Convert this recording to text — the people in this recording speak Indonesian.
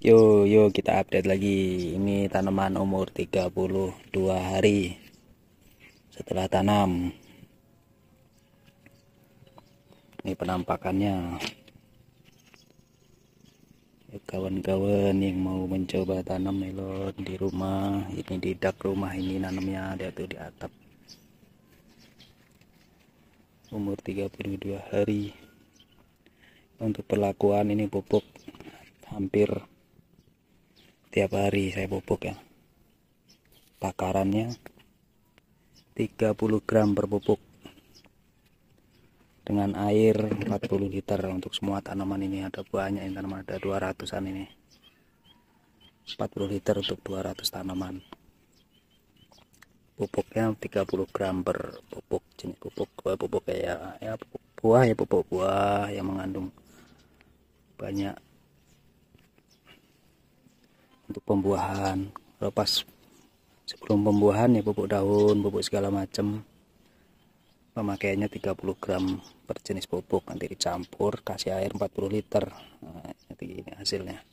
Yo yo kita update lagi. Ini tanaman umur 32 hari setelah tanam. Ini penampakannya. Kawan-kawan yang mau mencoba tanam melon di rumah, ini di dak rumah ini nanamnya ada tuh di atap. Umur 32 hari. Untuk perlakuan ini pupuk hampir tiap hari saya pupuk ya takarannya 30 gram per pupuk dengan air 40 liter untuk semua tanaman ini ada banyak ini tanaman ada 200an ini 40 liter untuk 200 tanaman pupuknya 30 gram per pupuk jenis pupuk buah pupuk kayak ya pupuk buah ya pupuk buah yang mengandung banyak untuk pembuahan lepas sebelum pembuahan ya pupuk daun pupuk segala macam pemakaiannya 30 gram per jenis pupuk nanti dicampur kasih air 40 liter nah, nanti hasilnya